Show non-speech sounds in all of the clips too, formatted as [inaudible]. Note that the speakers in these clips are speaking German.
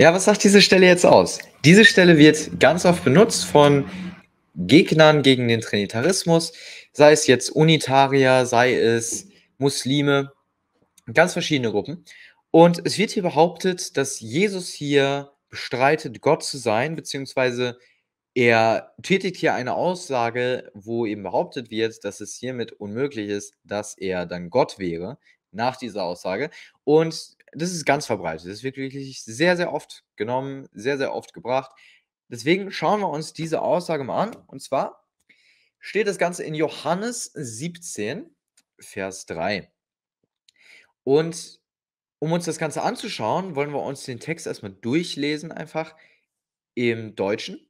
Ja, was sagt diese Stelle jetzt aus? Diese Stelle wird ganz oft benutzt von Gegnern gegen den Trinitarismus, sei es jetzt Unitarier, sei es Muslime, ganz verschiedene Gruppen. Und es wird hier behauptet, dass Jesus hier bestreitet, Gott zu sein, beziehungsweise er tätigt hier eine Aussage, wo eben behauptet wird, dass es hiermit unmöglich ist, dass er dann Gott wäre, nach dieser Aussage. Und das ist ganz verbreitet. Das wird wirklich sehr, sehr oft genommen, sehr, sehr oft gebracht. Deswegen schauen wir uns diese Aussage mal an. Und zwar steht das Ganze in Johannes 17, Vers 3. Und um uns das Ganze anzuschauen, wollen wir uns den Text erstmal durchlesen, einfach im Deutschen.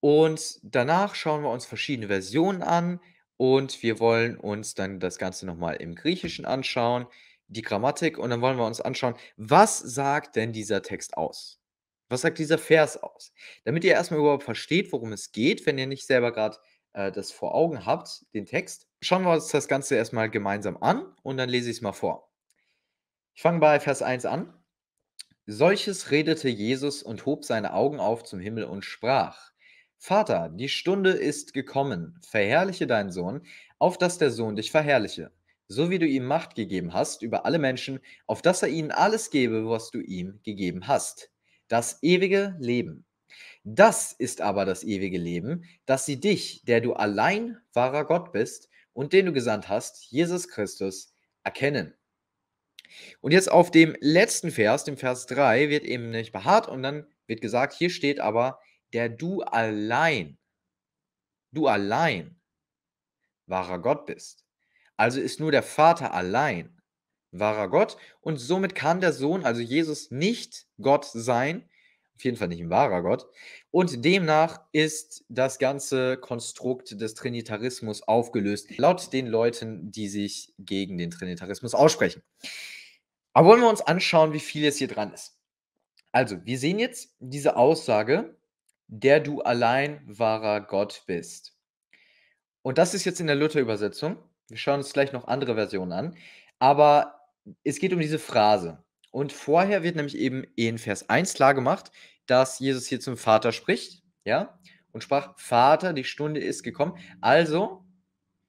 Und danach schauen wir uns verschiedene Versionen an und wir wollen uns dann das Ganze nochmal im Griechischen anschauen die Grammatik und dann wollen wir uns anschauen, was sagt denn dieser Text aus? Was sagt dieser Vers aus? Damit ihr erstmal überhaupt versteht, worum es geht, wenn ihr nicht selber gerade äh, das vor Augen habt, den Text, schauen wir uns das Ganze erstmal gemeinsam an und dann lese ich es mal vor. Ich fange bei Vers 1 an. Solches redete Jesus und hob seine Augen auf zum Himmel und sprach: Vater, die Stunde ist gekommen, verherrliche deinen Sohn, auf dass der Sohn dich verherrliche so wie du ihm Macht gegeben hast über alle Menschen, auf dass er ihnen alles gebe, was du ihm gegeben hast, das ewige Leben. Das ist aber das ewige Leben, dass sie dich, der du allein wahrer Gott bist und den du gesandt hast, Jesus Christus, erkennen. Und jetzt auf dem letzten Vers, dem Vers 3, wird eben nicht beharrt und dann wird gesagt, hier steht aber, der du allein, du allein wahrer Gott bist. Also ist nur der Vater allein wahrer Gott und somit kann der Sohn, also Jesus, nicht Gott sein, auf jeden Fall nicht ein wahrer Gott. Und demnach ist das ganze Konstrukt des Trinitarismus aufgelöst, laut den Leuten, die sich gegen den Trinitarismus aussprechen. Aber wollen wir uns anschauen, wie viel jetzt hier dran ist. Also, wir sehen jetzt diese Aussage, der du allein wahrer Gott bist. Und das ist jetzt in der Luther-Übersetzung. Wir schauen uns gleich noch andere Versionen an. Aber es geht um diese Phrase. Und vorher wird nämlich eben in Vers 1 klar gemacht, dass Jesus hier zum Vater spricht, ja, und sprach: Vater, die Stunde ist gekommen. Also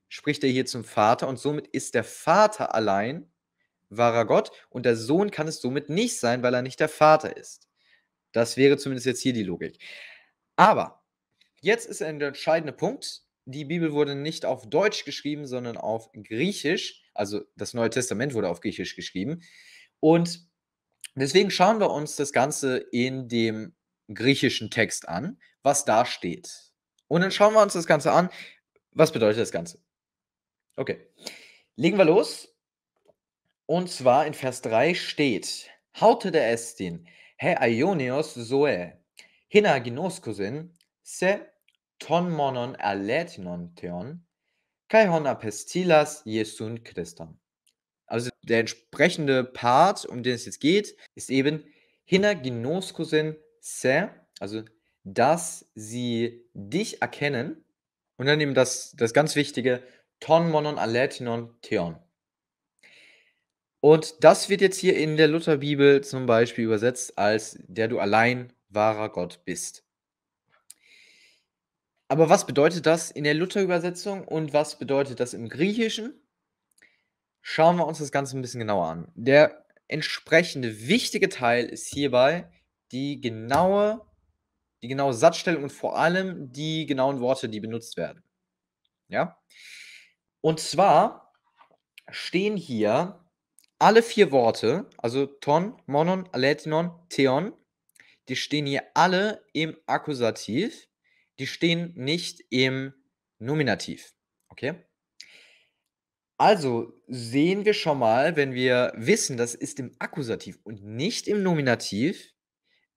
spricht er hier zum Vater und somit ist der Vater allein wahrer Gott und der Sohn kann es somit nicht sein, weil er nicht der Vater ist. Das wäre zumindest jetzt hier die Logik. Aber jetzt ist ein entscheidender Punkt, die Bibel wurde nicht auf Deutsch geschrieben, sondern auf Griechisch. Also das Neue Testament wurde auf Griechisch geschrieben. Und deswegen schauen wir uns das Ganze in dem griechischen Text an, was da steht. Und dann schauen wir uns das Ganze an. Was bedeutet das Ganze? Okay, legen wir los. Und zwar in Vers 3 steht, Haute der estin, he Ionios zoe, hina ginoskosin, se ton monon aletinon theon, kai hon apestilas jesun Christon. Also der entsprechende Part, um den es jetzt geht, ist eben hina ginoskosin se, also dass sie dich erkennen und dann eben das, das ganz wichtige ton monon aletinon theon. Und das wird jetzt hier in der Lutherbibel zum Beispiel übersetzt als der du allein wahrer Gott bist. Aber was bedeutet das in der Luther-Übersetzung und was bedeutet das im Griechischen? Schauen wir uns das Ganze ein bisschen genauer an. Der entsprechende wichtige Teil ist hierbei die genaue, die genaue Satzstellung und vor allem die genauen Worte, die benutzt werden. Ja? Und zwar stehen hier alle vier Worte, also ton, monon, aletinon, theon, die stehen hier alle im Akkusativ die stehen nicht im Nominativ. Okay? Also sehen wir schon mal, wenn wir wissen, das ist im Akkusativ und nicht im Nominativ,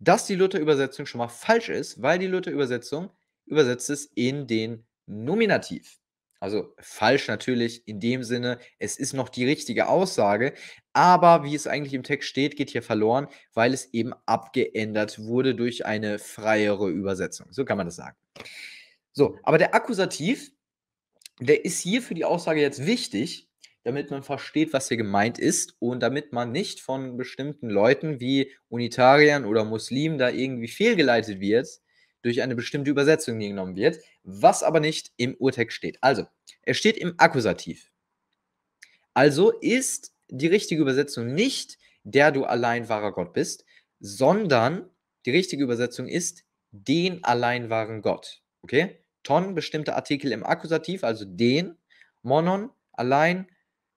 dass die Luther-Übersetzung schon mal falsch ist, weil die Luther-Übersetzung übersetzt es in den Nominativ. Also falsch natürlich in dem Sinne, es ist noch die richtige Aussage, aber wie es eigentlich im Text steht, geht hier verloren, weil es eben abgeändert wurde durch eine freiere Übersetzung. So kann man das sagen. So, aber der Akkusativ, der ist hier für die Aussage jetzt wichtig, damit man versteht, was hier gemeint ist und damit man nicht von bestimmten Leuten wie Unitariern oder Muslimen da irgendwie fehlgeleitet wird durch eine bestimmte Übersetzung genommen wird, was aber nicht im Urtext steht. Also, er steht im Akkusativ. Also ist die richtige Übersetzung nicht, der du allein wahrer Gott bist, sondern die richtige Übersetzung ist, den allein wahren Gott. Okay? Ton, bestimmte Artikel im Akkusativ, also den, monon, allein,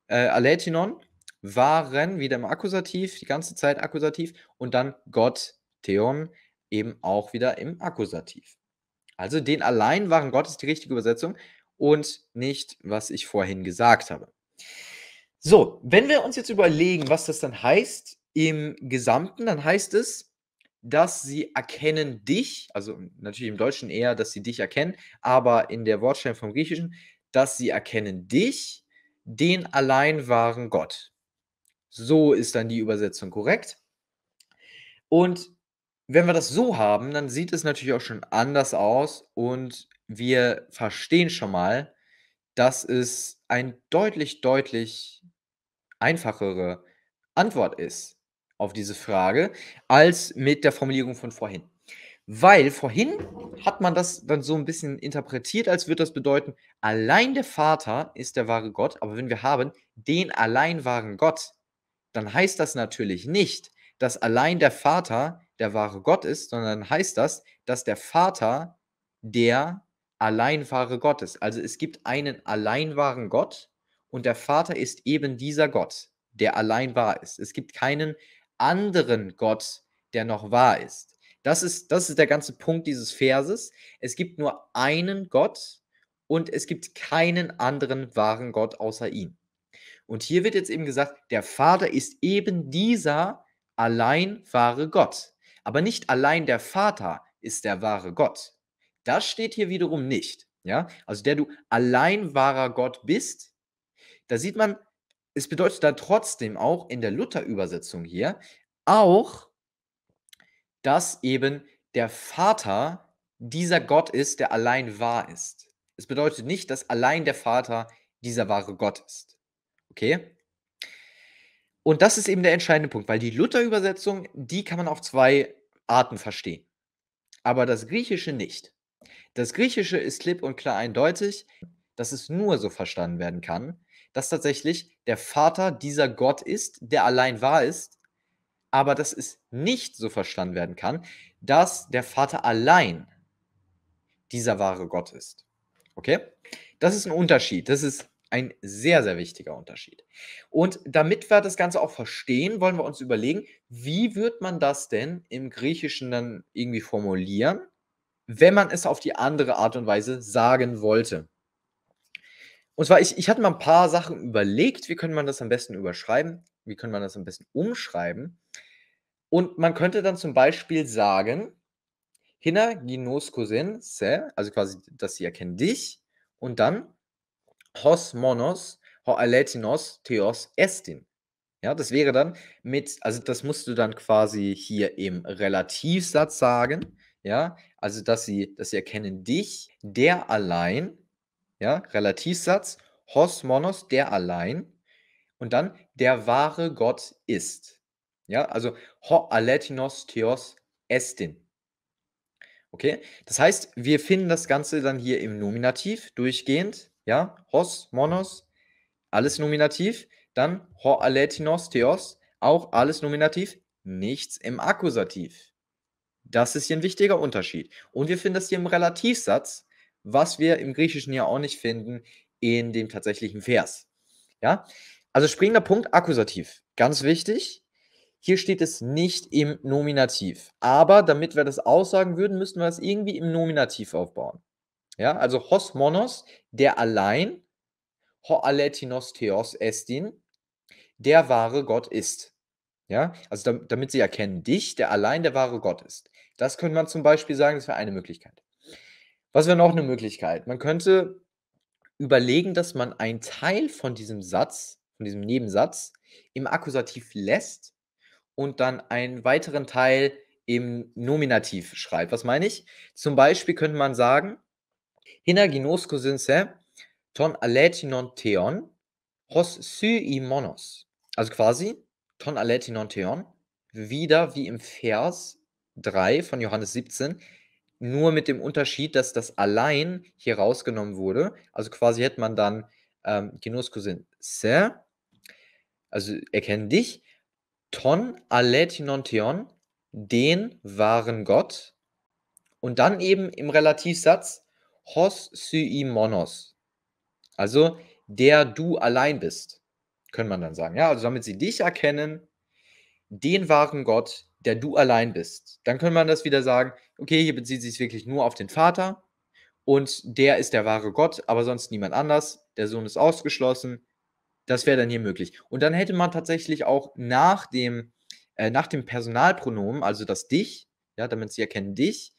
äh, aletinon, waren, wieder im Akkusativ, die ganze Zeit Akkusativ, und dann Gott, theon, eben auch wieder im Akkusativ. Also den allein wahren Gott ist die richtige Übersetzung und nicht, was ich vorhin gesagt habe. So, wenn wir uns jetzt überlegen, was das dann heißt im Gesamten, dann heißt es, dass sie erkennen dich, also natürlich im Deutschen eher, dass sie dich erkennen, aber in der Wortstellung vom Griechischen, dass sie erkennen dich, den allein wahren Gott. So ist dann die Übersetzung korrekt. Und wenn wir das so haben, dann sieht es natürlich auch schon anders aus und wir verstehen schon mal, dass es ein deutlich, deutlich einfachere Antwort ist auf diese Frage als mit der Formulierung von vorhin. Weil vorhin hat man das dann so ein bisschen interpretiert, als würde das bedeuten, allein der Vater ist der wahre Gott. Aber wenn wir haben den allein wahren Gott, dann heißt das natürlich nicht, dass allein der Vater der wahre Gott ist, sondern heißt das, dass der Vater der allein wahre Gott ist. Also es gibt einen allein wahren Gott und der Vater ist eben dieser Gott, der allein wahr ist. Es gibt keinen anderen Gott, der noch wahr ist. Das ist, das ist der ganze Punkt dieses Verses. Es gibt nur einen Gott und es gibt keinen anderen wahren Gott außer ihm. Und hier wird jetzt eben gesagt, der Vater ist eben dieser allein wahre Gott. Aber nicht allein der Vater ist der wahre Gott. Das steht hier wiederum nicht. Ja, also der du allein wahrer Gott bist, da sieht man, es bedeutet dann trotzdem auch in der Luther-Übersetzung hier auch, dass eben der Vater dieser Gott ist, der allein wahr ist. Es bedeutet nicht, dass allein der Vater dieser wahre Gott ist. Okay? Und das ist eben der entscheidende Punkt, weil die Luther-Übersetzung, die kann man auf zwei Arten verstehen. Aber das Griechische nicht. Das Griechische ist klipp und klar eindeutig, dass es nur so verstanden werden kann, dass tatsächlich der Vater dieser Gott ist, der allein wahr ist, aber dass es nicht so verstanden werden kann, dass der Vater allein dieser wahre Gott ist. Okay? Das ist ein Unterschied. Das ist ein sehr, sehr wichtiger Unterschied. Und damit wir das Ganze auch verstehen, wollen wir uns überlegen, wie wird man das denn im Griechischen dann irgendwie formulieren, wenn man es auf die andere Art und Weise sagen wollte. Und zwar, ich, ich hatte mal ein paar Sachen überlegt, wie könnte man das am besten überschreiben, wie könnte man das am besten umschreiben. Und man könnte dann zum Beispiel sagen, Hina ginoskosen se, also quasi, dass sie erkennen dich, und dann hos monos, ho aletinos, theos estin. Ja, das wäre dann mit, also das musst du dann quasi hier im Relativsatz sagen, ja, also dass sie, dass sie erkennen dich, der allein, ja, Relativsatz, hos monos, der allein, und dann der wahre Gott ist. Ja, also ho aletinos theos estin. Okay, das heißt, wir finden das Ganze dann hier im Nominativ durchgehend ja, hos, monos, alles Nominativ. Dann ho aletinos, theos, auch alles Nominativ, nichts im Akkusativ. Das ist hier ein wichtiger Unterschied. Und wir finden das hier im Relativsatz, was wir im Griechischen ja auch nicht finden, in dem tatsächlichen Vers. Ja, also springender Punkt, Akkusativ. Ganz wichtig. Hier steht es nicht im Nominativ. Aber damit wir das aussagen würden, müssten wir es irgendwie im Nominativ aufbauen. Ja, also hos monos, der allein, ho aletinos theos estin, der wahre Gott ist. Ja, also damit sie erkennen, dich, der allein der wahre Gott ist. Das könnte man zum Beispiel sagen, das wäre eine Möglichkeit. Was wäre noch eine Möglichkeit? Man könnte überlegen, dass man einen Teil von diesem Satz, von diesem Nebensatz, im Akkusativ lässt und dann einen weiteren Teil im Nominativ schreibt. Was meine ich? Zum Beispiel könnte man sagen, hinaginosco sinse ton aletinon theon hos sy monos. Also quasi ton aletinon theon, wieder wie im Vers 3 von Johannes 17, nur mit dem Unterschied, dass das allein hier rausgenommen wurde. Also quasi hätte man dann ähm, Genoskusin se, also erkennen dich, ton aletinon theon, den wahren Gott. Und dann eben im Relativsatz Hos Monos. Also der du allein bist, könnte man dann sagen. Ja, also damit sie dich erkennen, den wahren Gott, der du allein bist. Dann könnte man das wieder sagen, okay, hier bezieht sich wirklich nur auf den Vater und der ist der wahre Gott, aber sonst niemand anders. Der Sohn ist ausgeschlossen. Das wäre dann hier möglich. Und dann hätte man tatsächlich auch nach dem, äh, nach dem Personalpronomen, also das dich, ja, damit sie erkennen dich,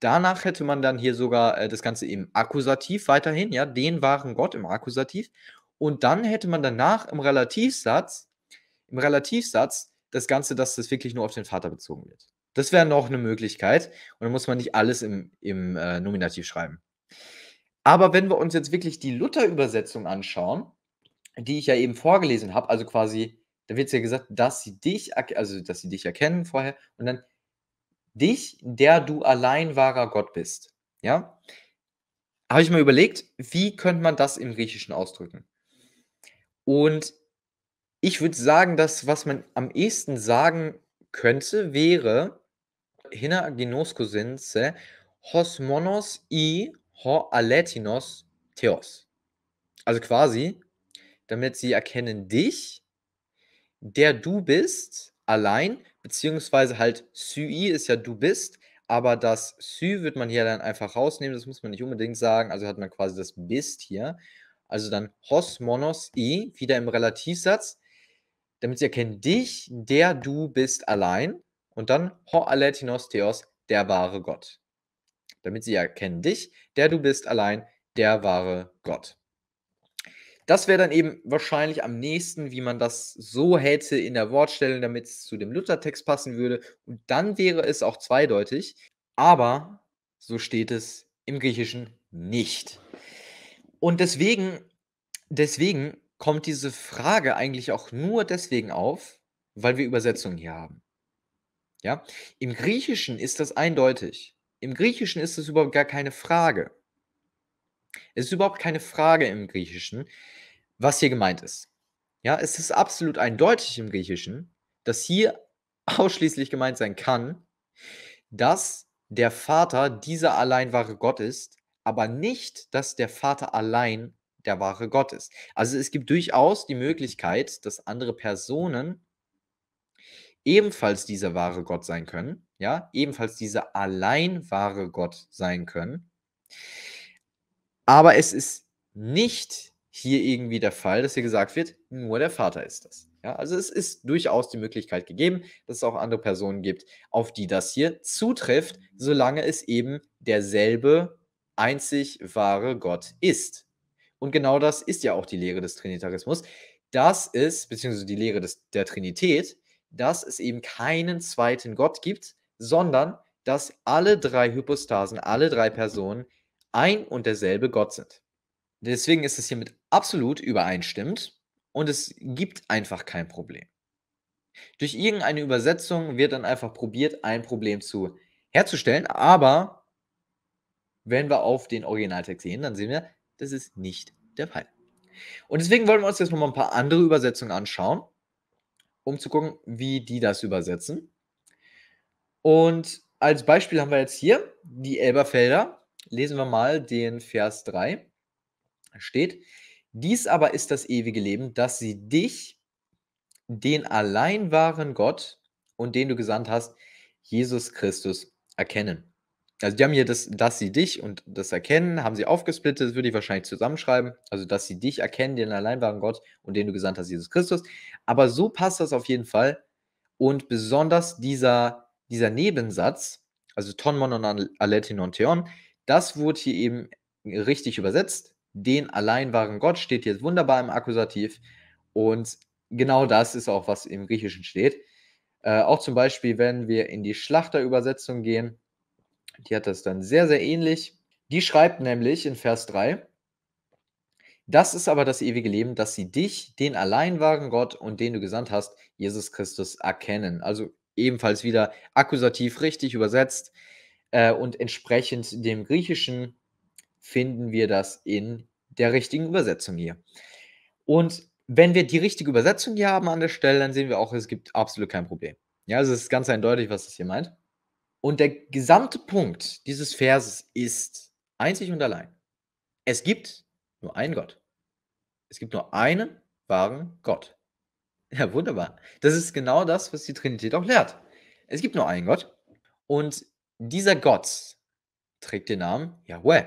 Danach hätte man dann hier sogar äh, das Ganze im Akkusativ weiterhin, ja, den wahren Gott im Akkusativ. Und dann hätte man danach im Relativsatz, im Relativsatz das Ganze, dass das wirklich nur auf den Vater bezogen wird. Das wäre noch eine Möglichkeit. Und dann muss man nicht alles im, im äh, Nominativ schreiben. Aber wenn wir uns jetzt wirklich die Luther-Übersetzung anschauen, die ich ja eben vorgelesen habe, also quasi, da wird es ja gesagt, dass sie dich, also dass sie dich erkennen vorher, und dann dich, der du allein wahrer Gott bist. Ja? Habe ich mir überlegt, wie könnte man das im Griechischen ausdrücken? Und ich würde sagen, dass was man am ehesten sagen könnte, wäre Hina genoskosinse hos monos i ho aletinos theos. Also quasi, damit sie erkennen dich, der du bist, allein, beziehungsweise halt Sui ist ja du bist, aber das Sü wird man hier dann einfach rausnehmen, das muss man nicht unbedingt sagen, also hat man quasi das bist hier. Also dann hos monos i, wieder im Relativsatz, damit sie erkennen, dich, der du bist allein. Und dann ho aletinos theos, der wahre Gott. Damit sie erkennen, dich, der du bist allein, der wahre Gott. Das wäre dann eben wahrscheinlich am nächsten, wie man das so hätte in der Wortstellung, damit es zu dem Luthertext passen würde. Und dann wäre es auch zweideutig. Aber so steht es im Griechischen nicht. Und deswegen, deswegen kommt diese Frage eigentlich auch nur deswegen auf, weil wir Übersetzungen hier haben. Ja? Im Griechischen ist das eindeutig. Im Griechischen ist es überhaupt gar keine Frage. Es ist überhaupt keine Frage im Griechischen was hier gemeint ist. Ja, es ist absolut eindeutig im Griechischen, dass hier [laughs] ausschließlich gemeint sein kann, dass der Vater dieser allein wahre Gott ist, aber nicht, dass der Vater allein der wahre Gott ist. Also es gibt durchaus die Möglichkeit, dass andere Personen ebenfalls dieser wahre Gott sein können, ja, ebenfalls dieser allein wahre Gott sein können. Aber es ist nicht hier irgendwie der Fall, dass hier gesagt wird, nur der Vater ist das. Ja, also es ist durchaus die Möglichkeit gegeben, dass es auch andere Personen gibt, auf die das hier zutrifft, solange es eben derselbe einzig wahre Gott ist. Und genau das ist ja auch die Lehre des Trinitarismus. Das ist, beziehungsweise die Lehre des, der Trinität, dass es eben keinen zweiten Gott gibt, sondern dass alle drei Hypostasen, alle drei Personen ein und derselbe Gott sind. Deswegen ist es hier mit absolut übereinstimmt und es gibt einfach kein Problem. Durch irgendeine Übersetzung wird dann einfach probiert, ein Problem zu herzustellen, aber wenn wir auf den Originaltext gehen, dann sehen wir, das ist nicht der Fall. Und deswegen wollen wir uns jetzt nochmal ein paar andere Übersetzungen anschauen, um zu gucken, wie die das übersetzen. Und als Beispiel haben wir jetzt hier die Elberfelder. Lesen wir mal den Vers 3. Da steht, dies aber ist das ewige Leben, dass sie dich, den allein wahren Gott und den du gesandt hast, Jesus Christus, erkennen. Also die haben hier das, dass sie dich und das erkennen, haben sie aufgesplittet, das würde ich wahrscheinlich zusammenschreiben. Also, dass sie dich erkennen, den allein wahren Gott und den du gesandt hast, Jesus Christus. Aber so passt das auf jeden Fall. Und besonders dieser, dieser Nebensatz, also ton monon alethenon theon, das wurde hier eben richtig übersetzt den allein wahren Gott steht jetzt wunderbar im Akkusativ. Und genau das ist auch, was im Griechischen steht. Äh, auch zum Beispiel, wenn wir in die Schlachterübersetzung gehen, die hat das dann sehr, sehr ähnlich. Die schreibt nämlich in Vers 3, das ist aber das ewige Leben, dass sie dich, den allein wahren Gott und den du gesandt hast, Jesus Christus, erkennen. Also ebenfalls wieder akkusativ richtig übersetzt äh, und entsprechend dem Griechischen finden wir das in der richtigen Übersetzung hier. Und wenn wir die richtige Übersetzung hier haben an der Stelle, dann sehen wir auch, es gibt absolut kein Problem. Ja, also es ist ganz eindeutig, was das hier meint. Und der gesamte Punkt dieses Verses ist einzig und allein. Es gibt nur einen Gott. Es gibt nur einen wahren Gott. [laughs] Ja, wunderbar. Das ist genau das, was die Trinität auch lehrt. Es gibt nur einen Gott. Und dieser Gott trägt den Namen Yahweh.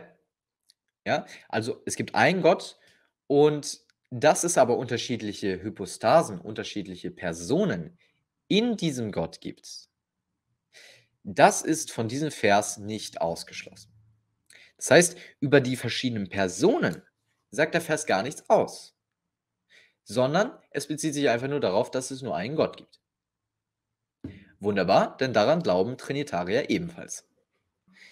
Ja, also es gibt einen Gott und dass es aber unterschiedliche Hypostasen, unterschiedliche Personen in diesem Gott gibt. Das ist von diesem Vers nicht ausgeschlossen. Das heißt, über die verschiedenen Personen sagt der Vers gar nichts aus, sondern es bezieht sich einfach nur darauf, dass es nur einen Gott gibt. Wunderbar, denn daran glauben Trinitarier ebenfalls.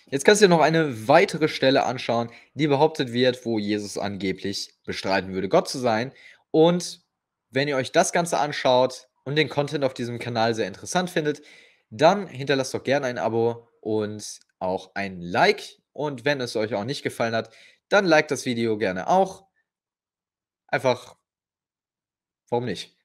Jetzt kannst du dir noch eine weitere Stelle anschauen, die behauptet wird, wo Jesus angeblich bestreiten würde, Gott zu sein. Und wenn ihr euch das Ganze anschaut und den Content auf diesem Kanal sehr interessant findet, dann hinterlasst doch gerne ein Abo und auch ein Like. Und wenn es euch auch nicht gefallen hat, dann liked das Video gerne auch. Einfach, warum nicht?